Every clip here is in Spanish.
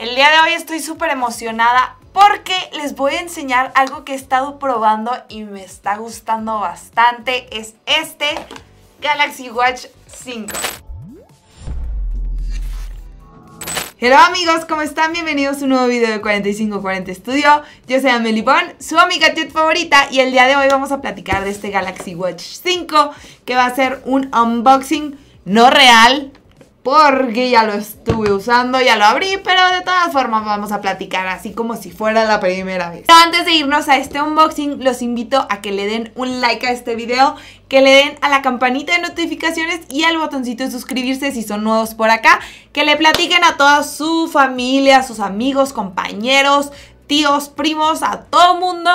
El día de hoy estoy súper emocionada porque les voy a enseñar algo que he estado probando y me está gustando bastante. Es este Galaxy Watch 5. ¡Hola amigos, ¿cómo están? Bienvenidos a un nuevo video de 4540 Studio. Yo soy Amelie Bon, su amiga chat favorita y el día de hoy vamos a platicar de este Galaxy Watch 5 que va a ser un unboxing no real, porque ya lo estuve usando, ya lo abrí, pero de todas formas vamos a platicar así como si fuera la primera vez. Pero antes de irnos a este unboxing, los invito a que le den un like a este video, que le den a la campanita de notificaciones y al botoncito de suscribirse si son nuevos por acá, que le platiquen a toda su familia, a sus amigos, compañeros, tíos, primos, a todo mundo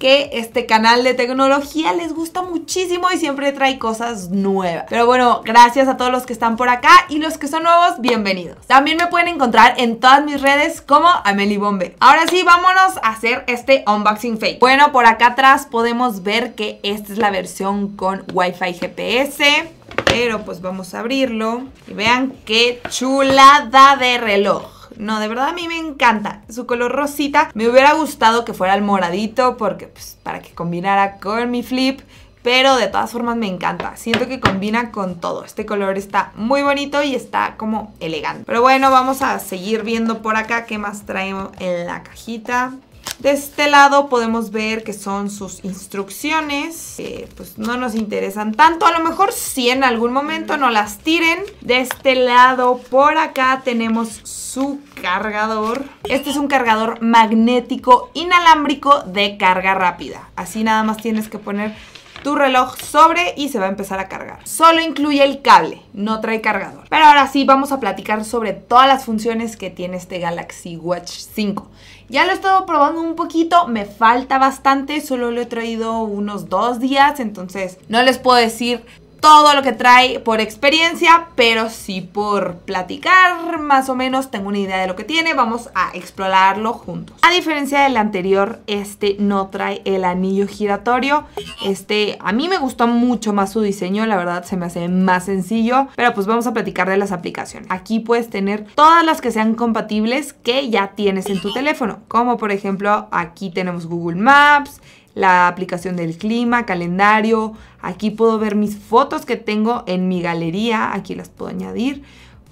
que este canal de tecnología les gusta muchísimo y siempre trae cosas nuevas. Pero bueno, gracias a todos los que están por acá y los que son nuevos, bienvenidos. También me pueden encontrar en todas mis redes como Amelie Bombe. Ahora sí, vámonos a hacer este unboxing fake. Bueno, por acá atrás podemos ver que esta es la versión con Wi-Fi GPS. Pero pues vamos a abrirlo y vean qué chulada de reloj. No, de verdad a mí me encanta. Su color rosita. Me hubiera gustado que fuera el moradito porque pues, para que combinara con mi flip. Pero de todas formas me encanta, siento que combina con todo, este color está muy bonito y está como elegante. Pero bueno, vamos a seguir viendo por acá qué más traemos en la cajita. De este lado podemos ver que son sus instrucciones, que pues no nos interesan tanto, a lo mejor si en algún momento no las tiren. De este lado por acá tenemos su cargador. Este es un cargador magnético inalámbrico de carga rápida. Así nada más tienes que poner tu reloj sobre y se va a empezar a cargar. Solo incluye el cable, no trae cargador. Pero ahora sí vamos a platicar sobre todas las funciones que tiene este Galaxy Watch 5. Ya lo he estado probando un poquito, me falta bastante, solo lo he traído unos dos días, entonces no les puedo decir todo lo que trae por experiencia, pero sí por platicar más o menos tengo una idea de lo que tiene, vamos a explorarlo juntos. A diferencia del anterior, este no trae el anillo giratorio, este a mí me gustó mucho más su diseño, la verdad se me hace más sencillo, pero pues vamos a platicar de las aplicaciones. Aquí puedes tener todas las que sean compatibles que ya tienes en tu teléfono, como por ejemplo aquí tenemos Google Maps, la aplicación del clima, calendario. Aquí puedo ver mis fotos que tengo en mi galería, aquí las puedo añadir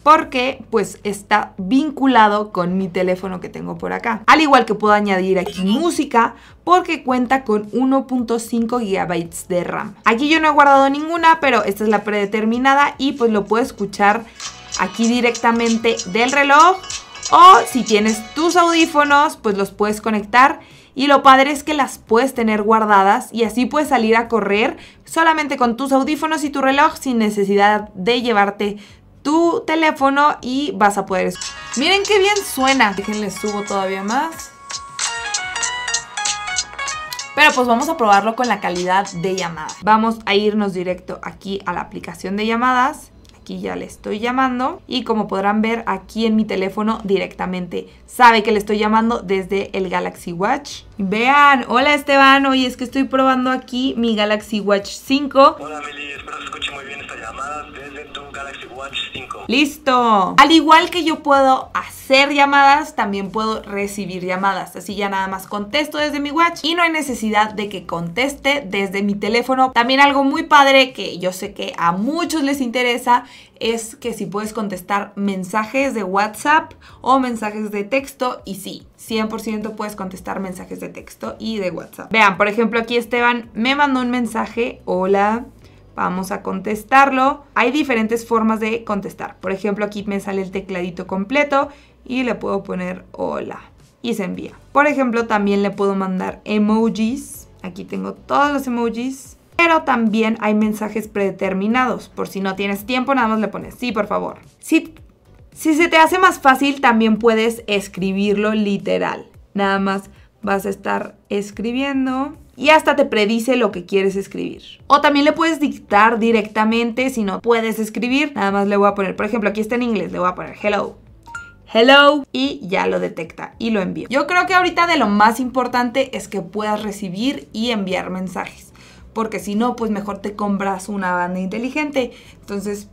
porque pues está vinculado con mi teléfono que tengo por acá. Al igual que puedo añadir aquí música porque cuenta con 1.5 GB de RAM. Aquí yo no he guardado ninguna, pero esta es la predeterminada y pues lo puedo escuchar aquí directamente del reloj o si tienes tus audífonos, pues los puedes conectar y lo padre es que las puedes tener guardadas y así puedes salir a correr solamente con tus audífonos y tu reloj sin necesidad de llevarte tu teléfono y vas a poder Miren qué bien suena. Déjenle subo todavía más. Pero pues vamos a probarlo con la calidad de llamadas. Vamos a irnos directo aquí a la aplicación de llamadas aquí ya le estoy llamando y como podrán ver aquí en mi teléfono directamente sabe que le estoy llamando desde el Galaxy Watch. Vean, hola Esteban, Hoy es que estoy probando aquí mi Galaxy Watch 5. Hola Meli, espero escuche muy bien esta llamada desde Listo. Al igual que yo puedo hacer llamadas, también puedo recibir llamadas. Así ya nada más contesto desde mi Watch y no hay necesidad de que conteste desde mi teléfono. También algo muy padre que yo sé que a muchos les interesa es que si puedes contestar mensajes de WhatsApp o mensajes de texto y sí, 100% puedes contestar mensajes de texto y de WhatsApp. Vean, por ejemplo, aquí Esteban me mandó un mensaje, hola, Vamos a contestarlo. Hay diferentes formas de contestar. Por ejemplo, aquí me sale el tecladito completo y le puedo poner hola y se envía. Por ejemplo, también le puedo mandar emojis. Aquí tengo todos los emojis. Pero también hay mensajes predeterminados. Por si no tienes tiempo, nada más le pones sí, por favor. Si, si se te hace más fácil, también puedes escribirlo literal. Nada más vas a estar escribiendo y hasta te predice lo que quieres escribir. O también le puedes dictar directamente si no puedes escribir. Nada más le voy a poner, por ejemplo, aquí está en inglés, le voy a poner hello. Hello y ya lo detecta y lo envía. Yo creo que ahorita de lo más importante es que puedas recibir y enviar mensajes, porque si no, pues mejor te compras una banda inteligente. Entonces,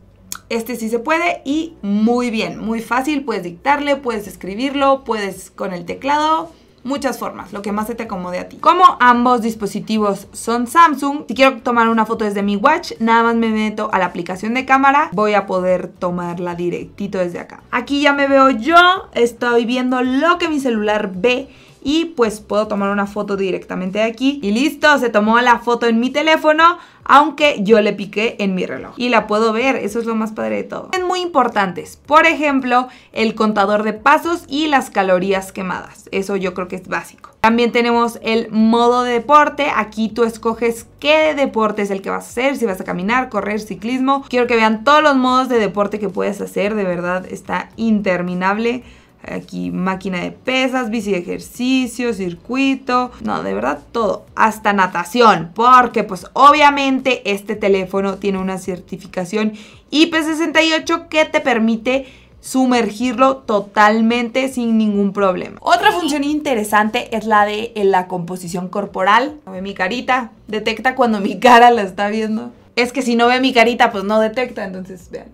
este sí se puede y muy bien, muy fácil, puedes dictarle, puedes escribirlo, puedes con el teclado, muchas formas, lo que más se te acomode a ti. Como ambos dispositivos son Samsung, si quiero tomar una foto desde mi watch, nada más me meto a la aplicación de cámara, voy a poder tomarla directito desde acá. Aquí ya me veo yo, estoy viendo lo que mi celular ve y pues puedo tomar una foto directamente de aquí y listo, se tomó la foto en mi teléfono aunque yo le piqué en mi reloj y la puedo ver, eso es lo más padre de todo. Son muy importantes, por ejemplo, el contador de pasos y las calorías quemadas, eso yo creo que es básico. También tenemos el modo de deporte. Aquí tú escoges qué deporte es el que vas a hacer, si vas a caminar, correr, ciclismo. Quiero que vean todos los modos de deporte que puedes hacer, de verdad está interminable aquí máquina de pesas, bici de ejercicio, circuito, no, de verdad todo, hasta natación, porque pues obviamente este teléfono tiene una certificación IP68 que te permite sumergirlo totalmente sin ningún problema. Otra función interesante es la de eh, la composición corporal. Ve mi carita, detecta cuando mi cara la está viendo. Es que si no ve mi carita, pues no detecta, entonces vean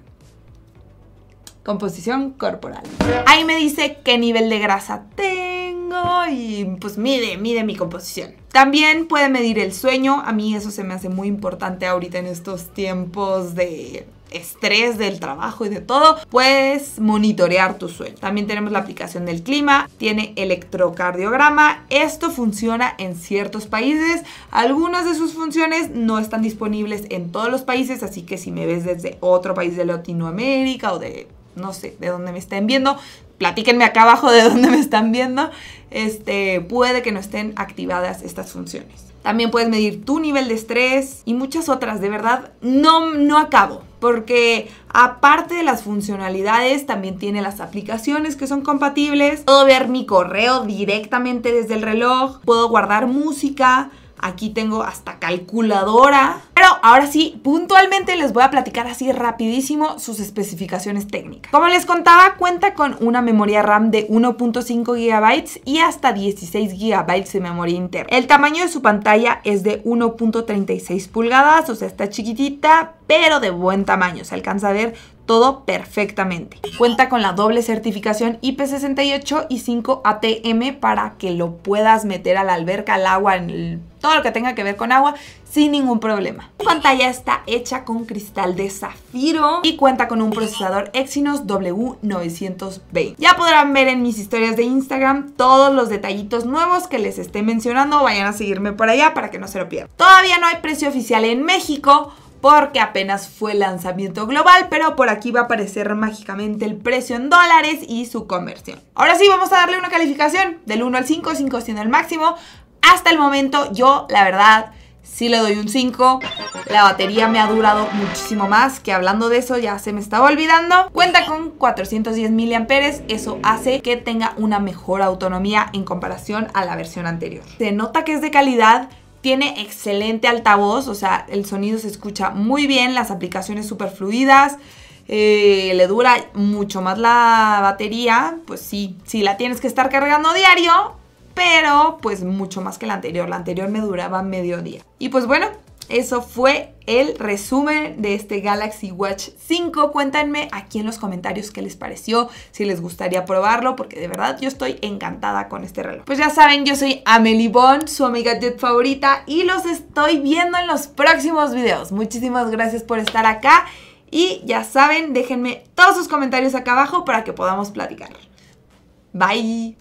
composición corporal. Ahí me dice qué nivel de grasa tengo y pues mide, mide mi composición. También puede medir el sueño, a mí eso se me hace muy importante ahorita en estos tiempos de estrés del trabajo y de todo, puedes monitorear tu sueño. También tenemos la aplicación del clima, tiene electrocardiograma. Esto funciona en ciertos países. Algunas de sus funciones no están disponibles en todos los países, así que si me ves desde otro país de Latinoamérica o de no sé de dónde me estén viendo. Platíquenme acá abajo de dónde me están viendo. Este, puede que no estén activadas estas funciones. También puedes medir tu nivel de estrés y muchas otras. De verdad, no, no acabo. Porque aparte de las funcionalidades, también tiene las aplicaciones que son compatibles. Puedo ver mi correo directamente desde el reloj. Puedo guardar música. Aquí tengo hasta calculadora. Pero ahora sí, puntualmente les voy a platicar así rapidísimo sus especificaciones técnicas. Como les contaba, cuenta con una memoria RAM de 1.5 GB y hasta 16 GB de memoria interna. El tamaño de su pantalla es de 1.36 pulgadas, o sea, está chiquitita, pero de buen tamaño. Se alcanza a ver todo perfectamente. Cuenta con la doble certificación IP68 y 5 ATM para que lo puedas meter a la alberca, al agua, en todo lo que tenga que ver con agua sin ningún problema. La pantalla está hecha con cristal de zafiro y cuenta con un procesador Exynos W920. Ya podrán ver en mis historias de Instagram todos los detallitos nuevos que les esté mencionando. Vayan a seguirme por allá para que no se lo pierdan. Todavía no hay precio oficial en México, porque apenas fue lanzamiento global, pero por aquí va a aparecer mágicamente el precio en dólares y su conversión. Ahora sí, vamos a darle una calificación del 1 al 5, 5 siendo el máximo. Hasta el momento yo, la verdad, sí le doy un 5. La batería me ha durado muchísimo más, que hablando de eso ya se me estaba olvidando. Cuenta con 410 mAh, eso hace que tenga una mejor autonomía en comparación a la versión anterior. Se nota que es de calidad, tiene excelente altavoz, o sea, el sonido se escucha muy bien, las aplicaciones súper fluidas, eh, le dura mucho más la batería, pues sí, sí la tienes que estar cargando diario, pero pues mucho más que la anterior, la anterior me duraba medio día. Y pues bueno, eso fue el resumen de este Galaxy Watch 5. Cuéntenme aquí en los comentarios qué les pareció, si les gustaría probarlo, porque de verdad yo estoy encantada con este reloj. Pues ya saben, yo soy Amelie Bond, su amiga Jet favorita, y los estoy viendo en los próximos videos. Muchísimas gracias por estar acá y ya saben, déjenme todos sus comentarios acá abajo para que podamos platicar. Bye.